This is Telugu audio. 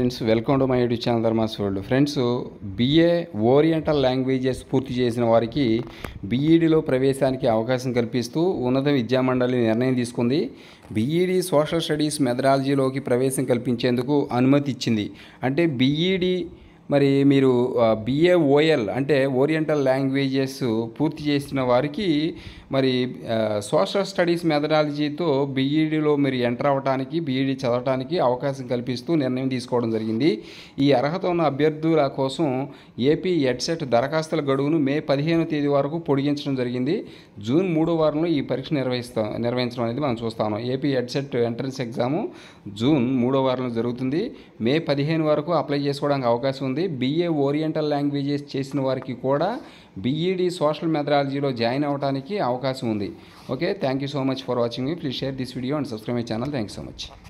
friends welcome to my YouTube channel Dharma's world friends BA oriental languages పూర్తి చేసిన వారికి బీఈడిలో e ప్రవేశానికి అవకాశం కల్పిస్తూ ఉన్నత విద్యామండలి నిర్ణయం తీసుకుంది బీఈడి సోషల్ స్టడీస్ మెథడాలజీలోకి ప్రవేశం కల్పించేందుకు అనుమతి ఇచ్చింది అంటే బీఈడి మరి మీరు బిఏ ఓఎల్ అంటే ఓరియంటల్ లాంగ్వేజెస్ పూర్తి చేసిన వారికి మరి సోషల్ స్టడీస్ మెథడాలజీతో బీఈడీలో మీరు ఎంటర్ అవ్వడానికి బీఈడీ e చదవడానికి అవకాశం కల్పిస్తూ నిర్ణయం తీసుకోవడం జరిగింది ఈ అర్హత ఉన్న అభ్యర్థుల కోసం ఏపీ ఎడ్సెట్ దరఖాస్తుల గడువును మే పదిహేను తేదీ వరకు పొడిగించడం జరిగింది జూన్ మూడో వారంలో ఈ పరీక్ష నిర్వహిస్తాం నిర్వహించడం అనేది మనం చూస్తాము AP EdCET entrance exam June మూడో వారంలో జరుగుతుంది మే పదిహేను వరకు అప్లై చేసుకోవడానికి అవకాశం ఉంది ఉంది బిఏ ఓరియంటల్ లాంగ్వేజెస్ చేసిన వారికి కూడా బీఈడి సోషల్ మెథడాలజీలో జాయిన్ అవడానికి అవకాశం ఉంది okay thank you so much for watching మీ please share this video and subscribe my channel thank you so much